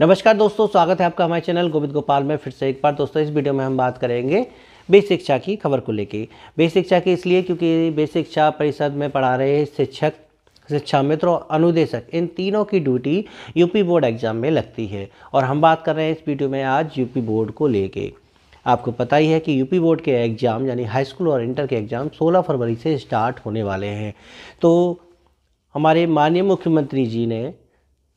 नमस्कार दोस्तों स्वागत है आपका हमारे चैनल गोविंद गोपाल में फिर से एक बार दोस्तों इस वीडियो में हम बात करेंगे बेस शिक्षा की खबर को लेके बेस शिक्षा की इसलिए क्योंकि बेस शिक्षा परिषद में पढ़ा रहे शिक्षक शिक्षा मित्र और अनुदेशक इन तीनों की ड्यूटी यूपी बोर्ड एग्जाम में लगती है और हम बात कर रहे हैं इस वीडियो में आज यूपी बोर्ड को लेके आपको पता ही है कि यूपी बोर्ड के एग्ज़ाम यानी हाई स्कूल और इंटर के एग्ज़ाम 16 फरवरी से स्टार्ट होने वाले हैं तो हमारे माननीय मुख्यमंत्री जी ने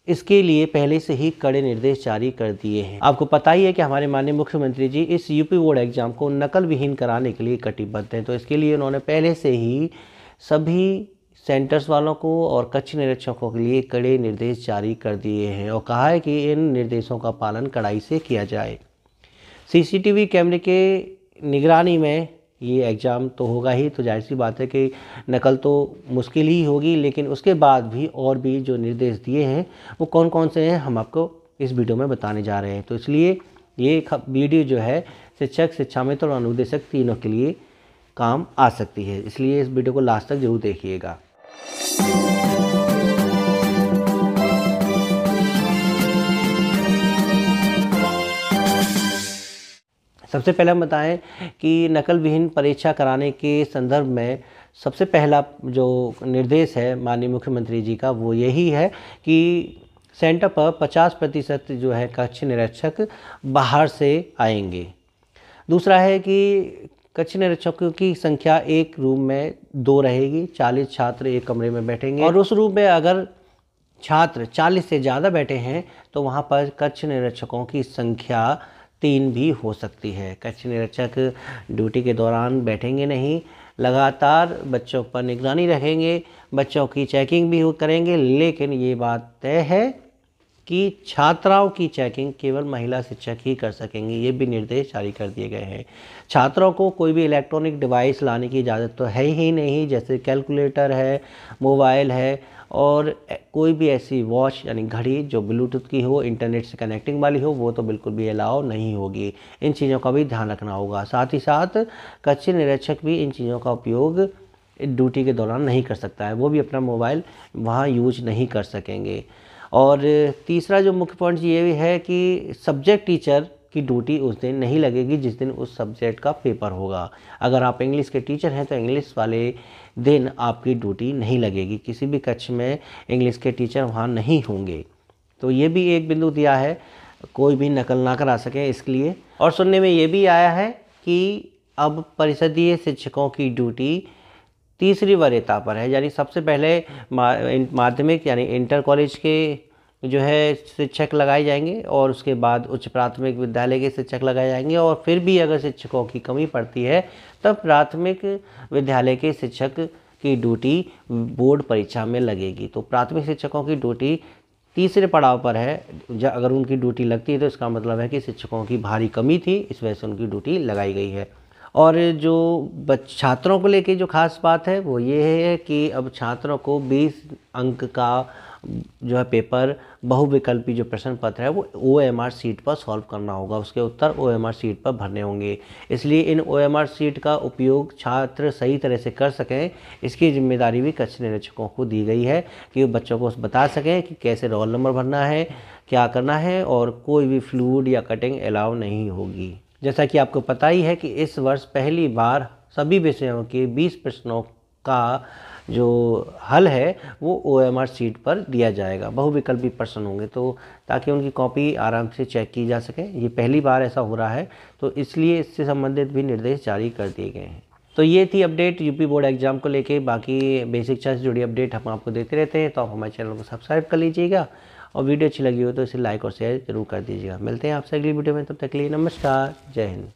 इसके लिए पहले से ही कड़े निर्देश जारी कर दिए हैं आपको पता ही है कि हमारे माननीय मुख्यमंत्री जी इस यूपी बोर्ड एग्जाम को नकल विहीन कराने के लिए कटिबद्ध हैं तो इसके लिए उन्होंने पहले से ही सभी सेंटर्स वालों को और कच्छ निरीक्षकों के लिए कड़े निर्देश जारी कर दिए हैं और कहा है कि इन निर्देशों का पालन कड़ाई से किया जाए सीसीटीवी कैमरे के निगरानी में ये एग्ज़ाम तो होगा ही तो जाहिर सी बात है कि नकल तो मुश्किल ही होगी लेकिन उसके बाद भी और भी जो निर्देश दिए हैं वो कौन कौन से हैं हम आपको इस वीडियो में बताने जा रहे हैं तो इसलिए ये वीडियो जो है शिक्षक शिक्षा मित्र और अनुदेशक तीनों के लिए काम आ सकती है इसलिए इस वीडियो को लास्ट तक जरूर देखिएगा सबसे पहले हम बताएं कि नकल विहीन परीक्षा कराने के संदर्भ में सबसे पहला जो निर्देश है माननीय मुख्यमंत्री जी का वो यही है कि सेंटर पर 50 प्रतिशत जो है कक्ष निरीक्षक बाहर से आएंगे दूसरा है कि कक्ष निरीक्षकों की संख्या एक रूम में दो रहेगी 40 छात्र एक कमरे में बैठेंगे और उस रूम में अगर छात्र 40 से ज़्यादा बैठे हैं तो वहाँ पर कक्ष निरीक्षकों की संख्या तीन भी हो सकती है कक्ष निरीक्षक ड्यूटी के दौरान बैठेंगे नहीं लगातार बच्चों पर निगरानी रखेंगे बच्चों की चेकिंग भी करेंगे लेकिन ये बात तय है कि छात्राओं की चेकिंग केवल महिला शिक्षक ही कर सकेंगे ये भी निर्देश जारी कर दिए गए हैं छात्रों को कोई भी इलेक्ट्रॉनिक डिवाइस लाने की इजाज़त तो है ही नहीं जैसे कैलकुलेटर है मोबाइल है और कोई भी ऐसी वॉच यानी घड़ी जो ब्लूटूथ की हो इंटरनेट से कनेक्टिंग वाली हो वो तो बिल्कुल भी अलाव नहीं होगी इन चीज़ों का भी ध्यान रखना होगा साथ ही साथ कच्चे निरीक्षक भी इन चीज़ों का उपयोग ड्यूटी के दौरान नहीं कर सकता है वो भी अपना मोबाइल वहाँ यूज नहीं कर सकेंगे और तीसरा जो मुख्य पॉइंट ये भी है कि सब्जेक्ट टीचर की ड्यूटी उस दिन नहीं लगेगी जिस दिन उस सब्जेक्ट का पेपर होगा अगर आप इंग्लिश के टीचर हैं तो इंग्लिश वाले दिन आपकी ड्यूटी नहीं लगेगी किसी भी कक्ष में इंग्लिश के टीचर वहाँ नहीं होंगे तो ये भी एक बिंदु दिया है कोई भी नकल ना करा सके इसके लिए और सुनने में ये भी आया है कि अब परिषदीय शिक्षकों की ड्यूटी तीसरी वरीयता पर है यानी सबसे पहले माध्यमिक यानी इंटर कॉलेज के जो है शिक्षक लगाए जाएंगे और उसके बाद उच्च प्राथमिक विद्यालय के शिक्षक लगाए जाएंगे और फिर भी अगर शिक्षकों की कमी पड़ती है तब प्राथमिक विद्यालय के शिक्षक की ड्यूटी बोर्ड परीक्षा में लगेगी तो प्राथमिक शिक्षकों की ड्यूटी तीसरे पड़ाव पर है अगर उनकी ड्यूटी लगती है तो इसका मतलब है कि शिक्षकों की भारी कमी थी इस वजह से उनकी ड्यूटी लगाई गई है और जो छात्रों को लेके जो ख़ास बात है वो ये है कि अब छात्रों को 20 अंक का जो है पेपर बहुविकल्पी जो प्रश्न पत्र है वो ओ एम आर सीट पर सॉल्व करना होगा उसके उत्तर ओ एम आर सीट पर भरने होंगे इसलिए इन ओ एम आर सीट का उपयोग छात्र सही तरह से कर सकें इसकी जिम्मेदारी भी कक्ष निरीक्षकों को दी गई है कि बच्चों को बता सकें कि कैसे रोल नंबर भरना है क्या करना है और कोई भी फ्लूड या कटिंग अलाउ नहीं होगी जैसा कि आपको पता ही है कि इस वर्ष पहली बार सभी विषयों के 20 प्रश्नों का जो हल है वो ओ एम आर सीट पर दिया जाएगा बहुविकल्पी प्रश्न होंगे तो ताकि उनकी कॉपी आराम से चेक की जा सके ये पहली बार ऐसा हो रहा है तो इसलिए इससे संबंधित भी निर्देश जारी कर दिए गए हैं तो ये थी अपडेट यूपी बोर्ड एग्जाम को लेके बाकी बेसिक शिक्षा से जुड़ी अपडेट हम आपको देते रहते हैं तो आप हमारे चैनल को सब्सक्राइब कर लीजिएगा और वीडियो अच्छी लगी हो तो इसे लाइक और शेयर जरूर कर दीजिएगा मिलते हैं आपसे अगली वीडियो में तब तक के लिए नमस्कार जय हिंद